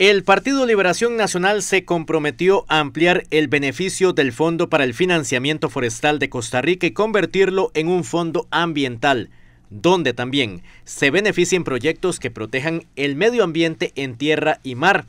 El Partido Liberación Nacional se comprometió a ampliar el beneficio del Fondo para el Financiamiento Forestal de Costa Rica y convertirlo en un fondo ambiental, donde también se beneficien proyectos que protejan el medio ambiente en tierra y mar.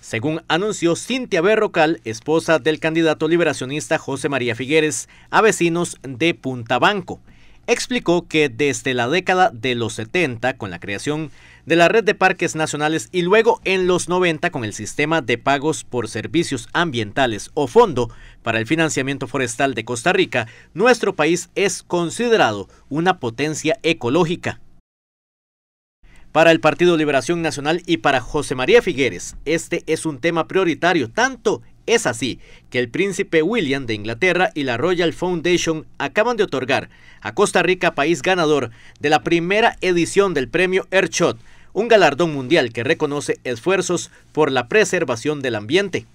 Según anunció Cintia Berrocal, esposa del candidato liberacionista José María Figueres, a vecinos de Puntabanco, explicó que desde la década de los 70, con la creación de la red de parques nacionales y luego en los 90 con el sistema de pagos por servicios ambientales o fondo para el financiamiento forestal de Costa Rica, nuestro país es considerado una potencia ecológica. Para el Partido Liberación Nacional y para José María Figueres, este es un tema prioritario tanto es así que el príncipe William de Inglaterra y la Royal Foundation acaban de otorgar a Costa Rica país ganador de la primera edición del premio Airshot, un galardón mundial que reconoce esfuerzos por la preservación del ambiente.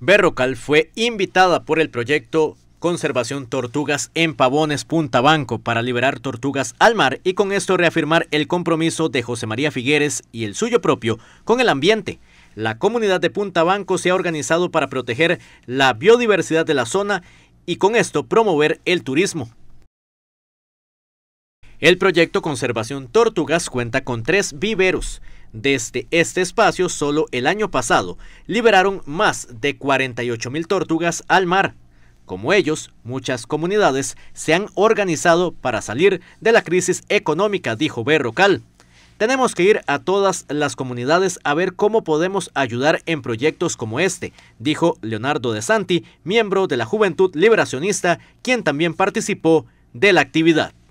Berrocal fue invitada por el proyecto Conservación Tortugas en Pavones Punta Banco para liberar tortugas al mar y con esto reafirmar el compromiso de José María Figueres y el suyo propio con el ambiente la comunidad de Punta Banco se ha organizado para proteger la biodiversidad de la zona y con esto promover el turismo. El proyecto Conservación Tortugas cuenta con tres viveros. Desde este espacio, solo el año pasado, liberaron más de 48 mil tortugas al mar. Como ellos, muchas comunidades se han organizado para salir de la crisis económica, dijo Berrocal. Tenemos que ir a todas las comunidades a ver cómo podemos ayudar en proyectos como este, dijo Leonardo De Santi, miembro de la Juventud Liberacionista, quien también participó de la actividad.